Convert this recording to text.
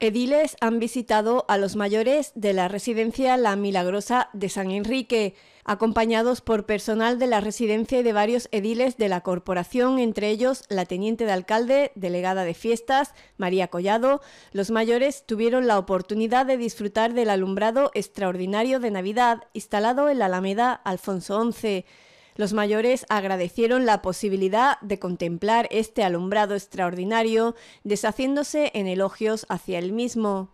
Ediles han visitado a los mayores de la residencia La Milagrosa de San Enrique, acompañados por personal de la residencia y de varios ediles de la corporación, entre ellos la teniente de alcalde, delegada de fiestas, María Collado. Los mayores tuvieron la oportunidad de disfrutar del alumbrado extraordinario de Navidad instalado en la Alameda Alfonso XI. Los mayores agradecieron la posibilidad de contemplar este alumbrado extraordinario, deshaciéndose en elogios hacia el mismo.